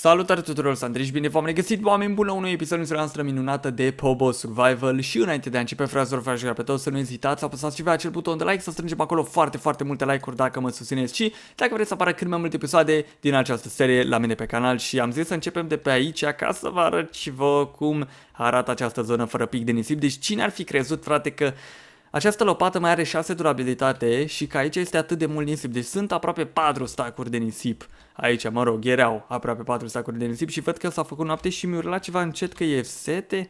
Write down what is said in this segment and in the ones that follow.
Salutare tuturor, sunt Andrei și bine v-am regăsit, oameni buni, la un nou episod în noastră minunată de Pobo Survival și înainte de a începe, fraților, fraților, pe toți să nu ezitați, apăsați și pe acel buton de like, să strângem acolo foarte, foarte multe like-uri dacă mă susțineți și dacă vreți să apară cât mai multe episoade din această serie la mine pe canal și am zis să începem de pe aici ca să vă arăt și vă cum arată această zonă fără pic de nisip, deci cine ar fi crezut, frate, că această lopată mai are 6 durabilitate și că aici este atât de mult nisip, deci sunt aproape 4 stacuri de nisip. Aici, mă rog, erau aproape 4 stacuri de nisip și văd că s-a făcut noapte și mi urla ceva încet că e sete.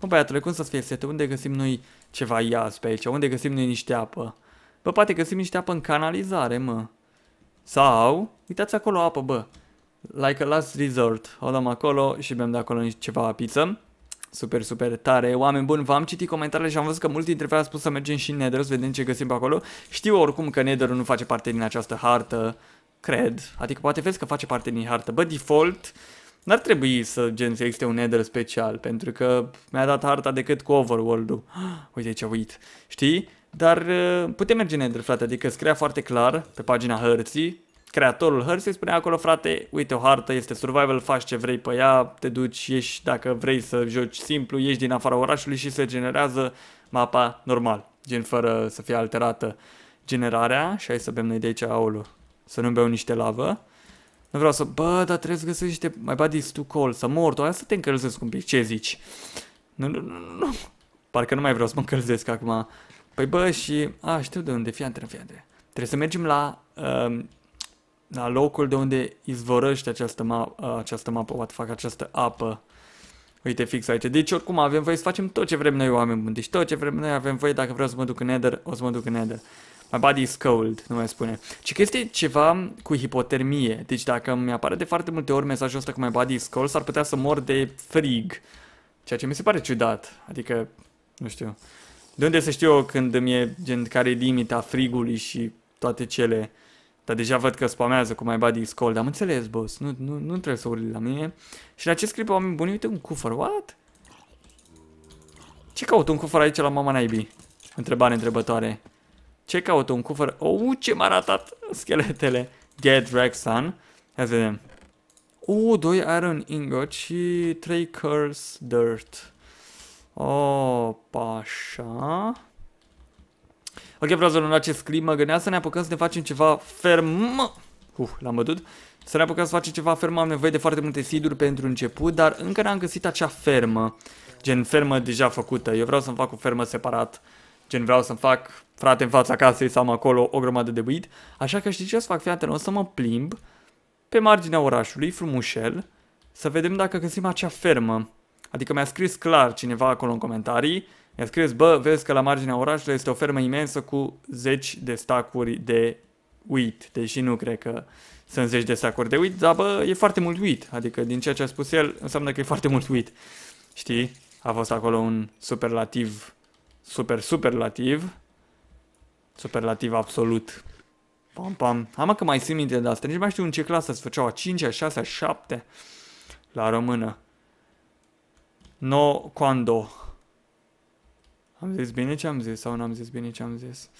Bă, băiatule, cum să-ți fie sete? Unde găsim noi ceva iaz pe aici? Unde găsim noi niște apă? Bă, poate găsim niște apă în canalizare, mă. Sau, uitați acolo apă, bă. Like a last resort. O dăm acolo și bem de acolo ceva pizza. Super, super tare. Oameni buni, v-am citit comentariile și am văzut că mulți dintre voi au spus să mergem și în Nether, să vedem ce găsim pe acolo. Știu oricum că nether nu face parte din această hartă, cred. Adică poate vezi că face parte din hartă. Bă, default, n-ar trebui să, gen, să existe un Nether special, pentru că mi-a dat harta decât cu Overworld-ul. Uite ce uit, știi? Dar uh, putem merge în Nether, frate, adică scria foarte clar pe pagina hărții creatorul hărții spunea acolo, frate, uite o hartă, este survival, faci ce vrei pe ea, te duci, ieși dacă vrei să joci simplu, ieși din afara orașului și se generează mapa normal, gen fără să fie alterată generarea. Și hai să bem noi de aici, aolo, să nu beau niște lavă. Nu vreau să, bă, dar trebuie să găsești niște, mai body too cold, să mor, hai să te încălzesc un pic, ce zici? Nu, nu, nu, nu, parcă nu mai vreau să mă încălzesc acum. Păi bă, și, a, știu de unde, fii antre, fii antre. Trebuie să mergem la um, la locul de unde izvorăște această, ma- această mapă, poate fac această apă. Uite fix aici. Deci oricum avem voie să facem tot ce vrem noi oameni buni. Deci tot ce vrem noi avem voie. Dacă vreau să mă duc în Nether, o să mă duc în Nether. My body is cold, nu mai spune. Ce că este ceva cu hipotermie. Deci dacă mi apare de foarte multe ori mesajul ăsta cu my body is cold, s-ar putea să mor de frig. Ceea ce mi se pare ciudat. Adică, nu știu. De unde să știu eu când mi e gen care e limita frigului și toate cele. Dar deja văd că spamează cu mai body scold. Am înțeles, boss. Nu, nu, nu trebuie să urli la mine. Și în acest clip, oameni buni, uite un cufăr. What? Ce caut un cufăr aici la mama naibii? Întrebare întrebătoare. Ce caut un cufăr? Oh, ce m-a ratat scheletele. Dead Rexan. Ia să vedem. Oh, doi iron ingot și trei curse dirt. Oh, așa. Ok, fraților, în acest clip mă gândeam să ne apucăm să ne facem ceva ferm... Uf, l-am bătut. Să ne apucăm să facem ceva ferm, am nevoie de foarte multe siduri pentru început, dar încă n-am găsit acea fermă. Gen, fermă deja făcută. Eu vreau să-mi fac o fermă separat. Gen, vreau să-mi fac, frate, în fața casei sau acolo o grămadă de buit. Așa că știi ce o să fac, fii o să mă plimb pe marginea orașului, frumușel, să vedem dacă găsim acea fermă. Adică mi-a scris clar cineva acolo în comentarii mi-a scris, bă, vezi că la marginea orașului este o fermă imensă cu zeci de stacuri de uit, deși nu cred că sunt zeci de stacuri de uit, dar bă, e foarte mult uit, adică din ceea ce a spus el, înseamnă că e foarte mult uit. Știi? A fost acolo un superlativ, super superlativ, superlativ absolut. Pam, pam. Am că mai simt minte de asta. Nici mai știu în ce clasă se făceau. A 5-a, 6-a, 7 La română. No, quando. Am zis bine ce am zis sau n-am zis bine ce am zis.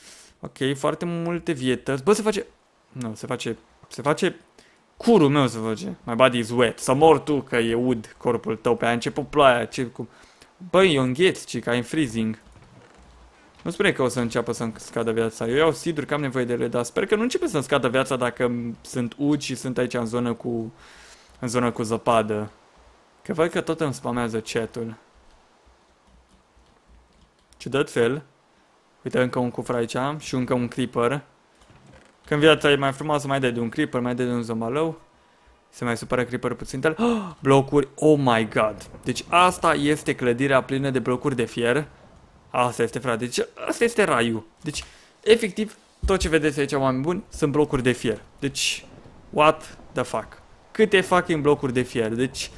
Ok, foarte multe vietăți. Bă, se face... Nu, se face... Se face... Curul meu se face. My body is wet. Să mor tu că e ud corpul tău. Pe aia început ploaia. Ce, cum... e un îngheț, ci ca în freezing. Nu spune că o să înceapă să-mi scadă viața. Eu iau siduri că am nevoie de ele, dar sper că nu începe să-mi scadă viața dacă sunt ud și sunt aici în zonă cu... În zonă cu zăpadă. Că văd că tot îmi spamează chat-ul. Ciudat fel. Uite, încă un cufăr aici și încă un creeper. Când viața e mai frumoasă, mai dai de un creeper, mai dai de un zombalău. Se mai supără creeper puțin tăl. Oh, blocuri, oh my god. Deci asta este clădirea plină de blocuri de fier. Asta este, frate. Deci asta este raiul. Deci, efectiv, tot ce vedeți aici, oameni buni, sunt blocuri de fier. Deci, what the fuck? Câte fucking blocuri de fier? Deci,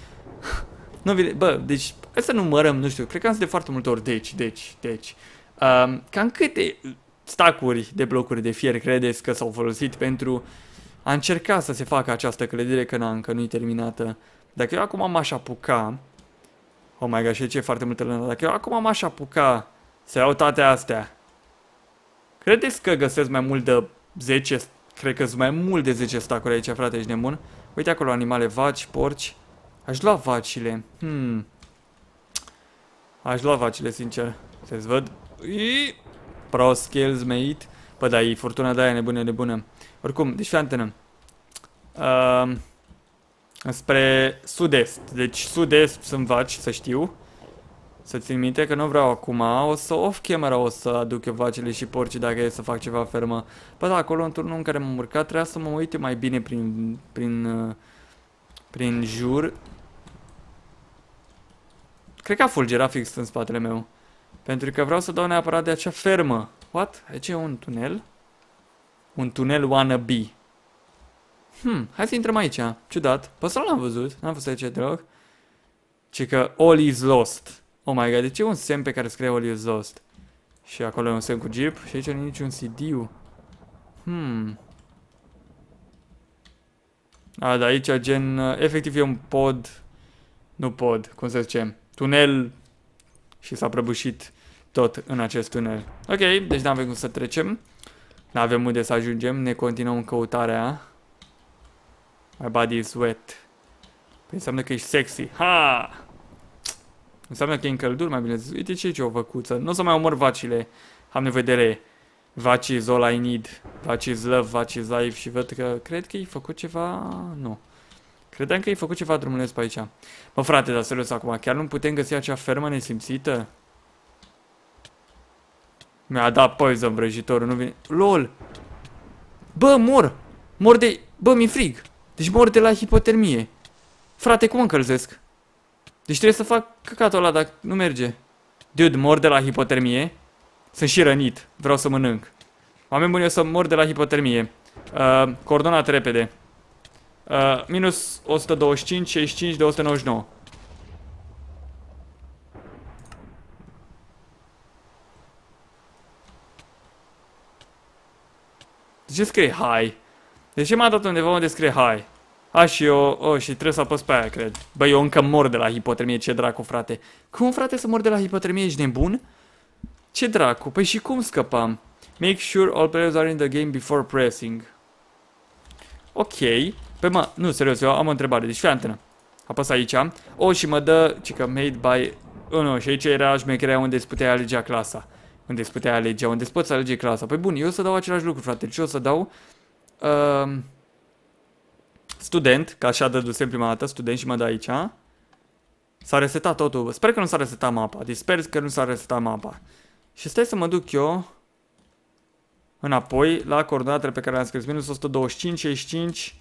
nu vine, bă, deci hai să numărăm, nu știu, cred că am zis de foarte multe ori deci, deci, deci. Um, cam câte stacuri de blocuri de fier credeți că s-au folosit pentru a încerca să se facă această clădire că n-a încă nu-i terminată. Dacă eu acum m-aș apuca, oh my god, și ce foarte multe lână, dacă eu acum m-aș apuca să iau toate astea, credeți că găsesc mai mult de 10, cred că sunt mai mult de 10 stacuri aici, frate, ești nebun? Uite acolo animale, vaci, porci, aș lua vacile, hmm... Aș lua vacile, sincer. Se-ți văd. Pro skills, mate. Păi da, e furtuna de aia nebună, nebună. Oricum, deci fii antenă. Uh, spre sud-est. Deci sud-est sunt vaci, să știu. Să țin minte că nu vreau acum. O să off-camera o să aduc eu vacile și porci dacă e să fac ceva fermă. Păi da, acolo în turnul în care m-am urcat trebuia să mă uite mai bine prin... prin... prin jur Cred că a fulgerat fix în spatele meu. Pentru că vreau să dau neapărat de acea fermă. What? Aici e un tunel? Un tunel wannabe. Hmm, hai să intrăm aici. Ciudat. Păsăra l-am văzut. N-am fost aici deloc. Ci că all is lost. Oh my god, ce deci e un semn pe care scrie all is lost. Și acolo e un semn cu jeep. Și aici nu e niciun cd ul Hmm. A, dar aici gen... Efectiv e un pod... Nu pod, cum să zicem tunel și s-a prăbușit tot în acest tunel. Ok, deci n-avem cum să trecem. N-avem unde să ajungem, ne continuăm căutarea. My body is wet. Păi înseamnă că ești sexy. Ha! Înseamnă că e în căldură, mai bine zis. Uite ce e o văcuță. Nu o să mai omor vacile. Am nevoie de re. Vaci is all I need. Vaci is love, vaci is life. Și văd că cred că i făcut ceva... Nu. Credeam că ai făcut ceva drumuleț pe aici. Mă, frate, dar serios acum, chiar nu putem găsi acea fermă nesimțită? Mi-a dat poison vrăjitorul, nu vine... LOL! Bă, mor! Mor de... Bă, mi-e frig! Deci mor de la hipotermie. Frate, cum încălzesc? Deci trebuie să fac căcatul ăla, dacă nu merge. Dude, mor de la hipotermie. Sunt și rănit. Vreau să mănânc. Oameni buni, eu să mor de la hipotermie. Uh, coordonat repede. Uh, minus 125, 65 de 199. De ce scrie hai? De ce m-a dat undeva unde scrie hai? A, și eu... Oh, și trebuie să apăs pe aia, cred. Băi, eu încă mor de la hipotermie, ce dracu, frate. Cum, frate, să mor de la hipotermie? Ești nebun? Ce dracu? Păi și cum scăpam? Make sure all players are in the game before pressing. Ok. Păi mă, nu, serios, eu am o întrebare. Deci fii antenă. Apăs aici. O, și mă dă, că made by... Oh, nu, și aici era șmecherea unde îți puteai alegea clasa. Unde îți puteai alege, unde îți poți alege clasa. Păi bun, eu o să dau același lucru, frate. Deci o să dau... Uh, student, ca așa dădusem prima dată, student și mă dă aici. S-a resetat totul. Sper că nu s-a resetat mapa. Deci sper că nu s-a resetat mapa. Și stai să mă duc eu înapoi la coordonatele pe care le-am scris. Minus 125, 65,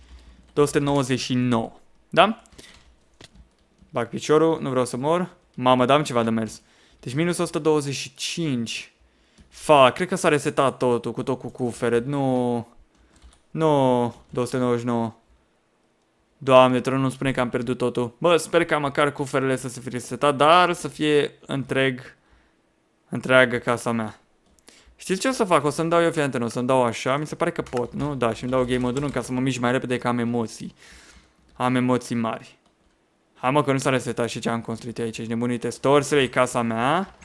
299. Da? Bag piciorul, nu vreau să mor. Mamă, dam ceva de mers. Deci minus 125. Fa, cred că s-a resetat totul, cu tot cu cufere. Nu. Nu. 299. Doamne, tron nu spune că am pierdut totul. Bă, sper ca măcar cuferele să se fie resetat, dar să fie întreg, întreagă casa mea. Știți ce o să fac? O să-mi dau eu, fiantă, o să-mi dau așa, mi se pare că pot, nu? Da, și-mi dau game mode 1 ca să mă mișc mai repede că am emoții. Am emoții mari. Hai mă că nu s-a resetat și ce am construit aici, ești nebunite. Storsele e casa mea.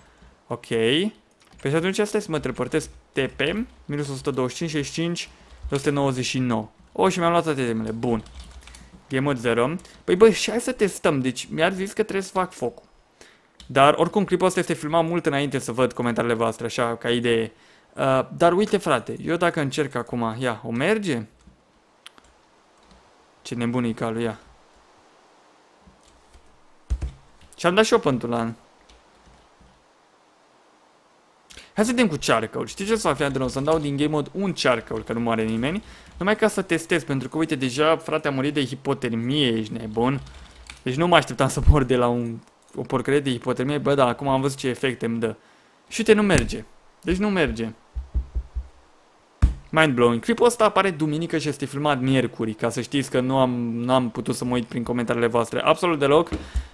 Ok. Păi și atunci asta e să mă teleportez TP, minus 125, 65, 299. O, oh, și mi-am luat toate temele, bun. Game mode 0. Păi bă, și hai să testăm, deci mi-ar zis că trebuie să fac focul. Dar oricum clipul ăsta este filmat mult înainte să văd comentariile voastre, așa, ca idee. Uh, dar uite frate, eu dacă încerc acum, ia, o merge? Ce nebun e calul, ia. Și am dat și o pantulan. Hai să vedem cu charcoal. Știi ce să fac, Andrei? O să-mi dau din game mode un charcoal, că nu moare nimeni. Numai ca să testez, pentru că, uite, deja, frate, a murit de hipotermie, ești nebun. Deci nu mă așteptam să mor de la un o porcărie de hipotermie, bă, dar acum am văzut ce efecte îmi dă. Și uite, nu merge. Deci nu merge. Mind-blowing. Clipul ăsta apare duminică și este filmat miercuri, ca să știți că nu am, nu am putut să mă uit prin comentariile voastre absolut deloc,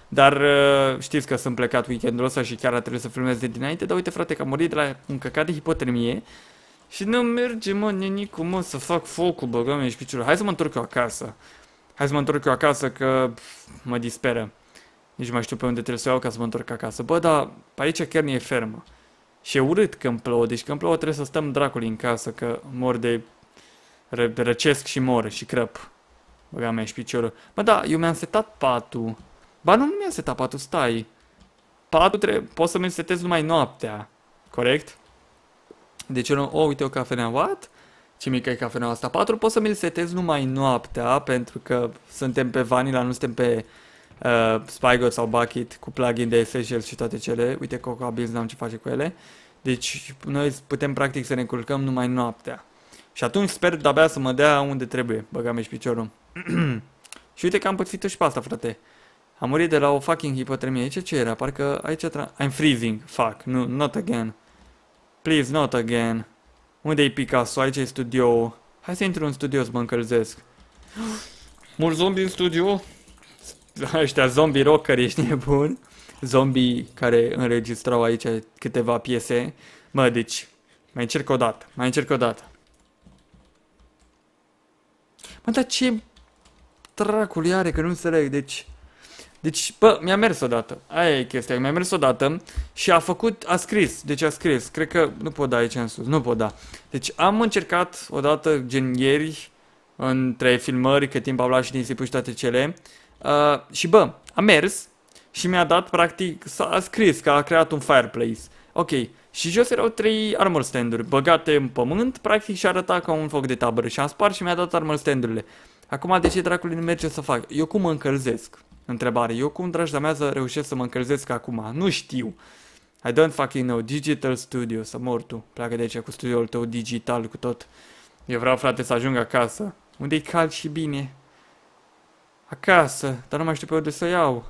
dar uh, știți că sunt plecat weekendul ăsta și chiar a trebuit să filmez de dinainte, dar uite frate că am murit de la un căcat de hipotermie și nu merge mă nenicu mă să fac focul băgăm și piciorul. Hai să mă întorc eu acasă. Hai să mă întorc eu acasă că mă disperă nici mai știu pe unde trebuie să o iau ca să mă întorc acasă. Bă, dar pe aici chiar e fermă. Și e urât când plouă, deci când plouă trebuie să stăm dracului în casă, că mor de ră răcesc și mor și crăp. Băga mea și piciorul. Bă, da, eu mi-am setat patul. Ba, nu mi-am setat patul, stai. Patul trebuie, pot să-mi setez numai noaptea. Corect? Deci eu nu, o, oh, uite o cafenea, what? Ce mică e cafeneaua asta? Patul pot să mi-l setez numai noaptea, pentru că suntem pe vanila, nu suntem pe uh, Spygot sau Bucket cu plugin de Essential și toate cele. Uite Cocoa Beans n-am ce face cu ele. Deci noi putem practic să ne culcăm numai noaptea. Și atunci sper de-abia să mă dea unde trebuie. Băgam și piciorul. și uite că am pățit și pe asta, frate. Am murit de la o fucking hipotermie. Aici ce era? Parcă aici... I'm freezing. Fuck. Nu, not again. Please, not again. unde e Picasso? Aici e studio. Hai să intru în studio să mă încălzesc. Mulți zombi în studio? ăștia zombie rockeri, ești nebun. Zombie care înregistrau aici câteva piese. Mă, deci, mai încerc o dată, mai încerc o dată. Mă, dar ce dracului are, că nu înțeleg, deci... Deci, bă, mi-a mers odată. Aia e chestia, mi-a mers odată și a făcut, a scris, deci a scris. Cred că nu pot da aici în sus, nu pot da. Deci am încercat odată, gen ieri, între filmări, cât timp am luat și nisipul și toate cele, Uh, și bă, a mers și mi-a dat, practic, s-a scris că a creat un fireplace. Ok, și jos erau trei armor standuri băgate în pământ, practic și arăta ca un foc de tabără și am spart și mi-a dat armor standurile. Acum de ce dracului nu merge să fac? Eu cum mă încălzesc? Întrebare. Eu cum, dragi mea, să reușesc să mă încălzesc acum? Nu știu. I don't fucking know. Digital Studio, să mor tu. Pleacă de aici cu studioul tău digital, cu tot. Eu vreau, frate, să ajung acasă. Unde-i cald și bine. Acasă, dar nu mai știu pe unde să iau.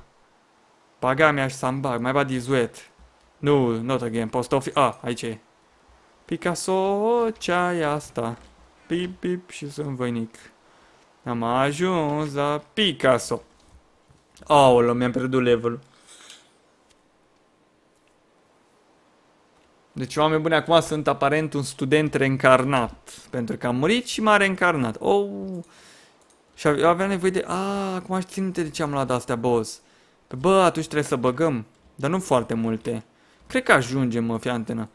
Pagamia și sambar, mai bad izuet. Nu, not again, post office. Ah, aici e. Picasso, ce ai asta? Pip, pip și sunt voinic. Am ajuns la Picasso. Aolo, mi-am pierdut -ul. Deci oameni buni, acum sunt aparent un student reîncarnat. Pentru că am murit și m-a reîncarnat. Oh! Și aveam nevoie de... A, acum știu minte de ce am luat astea, boss. Că, păi bă, atunci trebuie să băgăm. Dar nu foarte multe. Cred că ajungem, mă, fi antenă.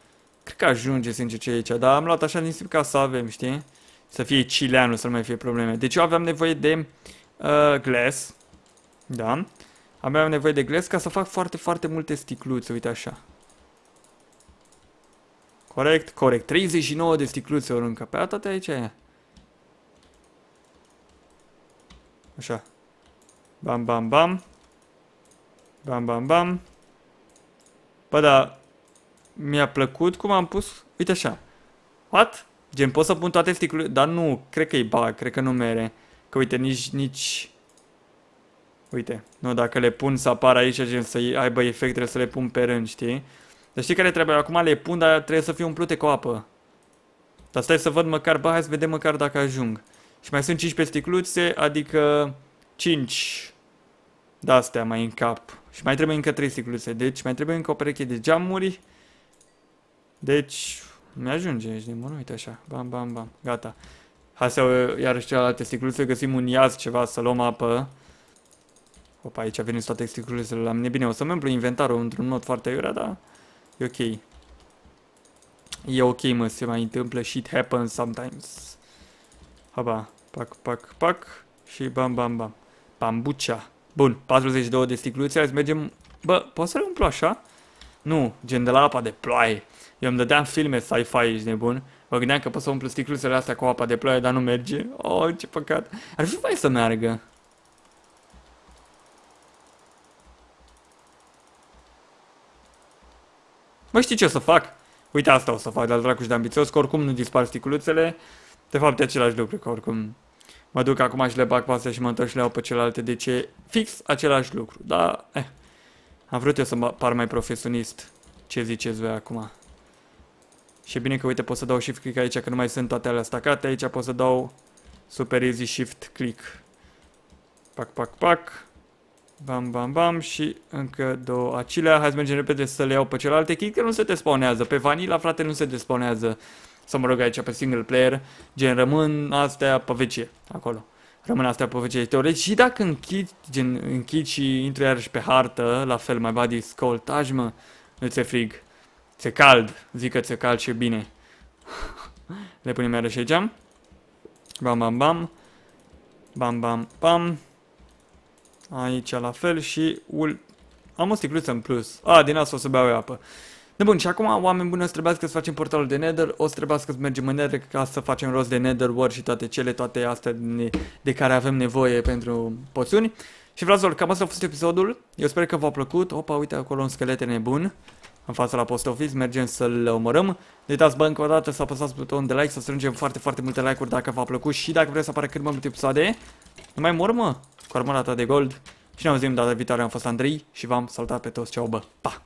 Cred că ajunge, sincer, ce e aici. Dar am luat așa din simț ca să avem, știi? Să fie chileanul, să nu mai fie probleme. Deci eu aveam nevoie de uh, glass. Da? Aveam nevoie de glass ca să fac foarte, foarte multe sticluțe. Uite așa. Corect, corect. 39 de sticluțe ori încăpea păi toate aici. Aia. Așa. Bam, bam, bam. Bam, bam, bam. Bă, da, mi-a plăcut cum am pus, uite așa. What? Gen, pot să pun toate sticlurile, dar nu, cred că e bug, cred că nu mere. Că uite, nici, nici... Uite, nu, dacă le pun să apară aici, gen, să aibă efect, trebuie să le pun pe rând, știi? Dar știi care trebuie? Acum le pun, dar trebuie să fie umplute cu apă. Dar stai să văd măcar, bă, hai să vedem măcar dacă ajung. Și mai sunt 15 sticluțe, adică 5 de-astea mai în cap. Și mai trebuie încă 3 sticluțe, deci mai trebuie încă o pereche de geamuri. Deci, mi-ajunge aici de mână, uite așa, bam, bam, bam, gata. Hai să iarăși cealaltă sticluțe, găsim un iaz ceva, să luăm apă. Opa, aici a venit toate sticluțele la mine. Bine, o să-mi umplu inventarul într-un mod foarte iurea, dar e ok. E ok, mă, se mai întâmplă, shit happens sometimes. Haba, pac, pac, pac și bam, bam, bam. Bambucea. Bun, 42 de sticluțe, hai să mergem... Bă, poți să le umplu așa? Nu, gen de la apa de ploaie. Eu îmi dădeam filme sci-fi, ești nebun. Mă gândeam că pot să umplu sticluțele astea cu apa de ploaie, dar nu merge. Oh, ce păcat. Ar fi mai să meargă. Mă știi ce o să fac? Uite asta o să fac, dar dracuși de ambițios, că oricum nu dispar sticluțele. De fapt, e același lucru, că oricum mă duc acum și le bag pe și mă întorc și le iau pe celelalte, deci e fix același lucru, dar eh, am vrut eu să mă par mai profesionist, ce ziceți voi acum. Și e bine că, uite, pot să dau shift click aici, că nu mai sunt toate alea stacate, aici pot să dau super easy shift click. Pac, pac, pac. Bam, bam, bam și încă două acilea. Hai să mergem repede să le iau pe celelalte. Chit că nu se despawnează. Pe vanila, frate, nu se despawnează să mă rog aici pe single player, gen rămân astea pe WC, acolo. Rămân astea pe WC, teoretic și dacă închid, gen, închid și intru iarăși pe hartă, la fel, mai body is cold, taj mă, nu ți-e frig, ți-e cald, zic că ți-e cald și e bine. Le punem iarăși aici. Bam, bam, bam. Bam, bam, bam. Aici la fel și ul... Am o sticluță în plus. A, ah, din asta o să beau eu apă. Bun, și acum, oameni buni, o să trebuiască să facem portalul de Nether, o să trebuiască să mergem în Nether ca să facem rost de Nether War și toate cele, toate astea de care avem nevoie pentru poțiuni. Și să cam asta a fost episodul. Eu sper că v-a plăcut. Opa, uite acolo un schelet nebun. În fața la post office, mergem să-l omorăm. Nu uitați, bă, încă o dată să apăsați butonul de like, să strângem foarte, foarte multe like-uri dacă v-a plăcut și dacă vreți să apară cât mai multe episoade. Nu mai mor, mă, cu armura ta de gold. Și ne auzim data viitoare, am fost Andrei și v-am salutat pe toți, ceau, bă, pa!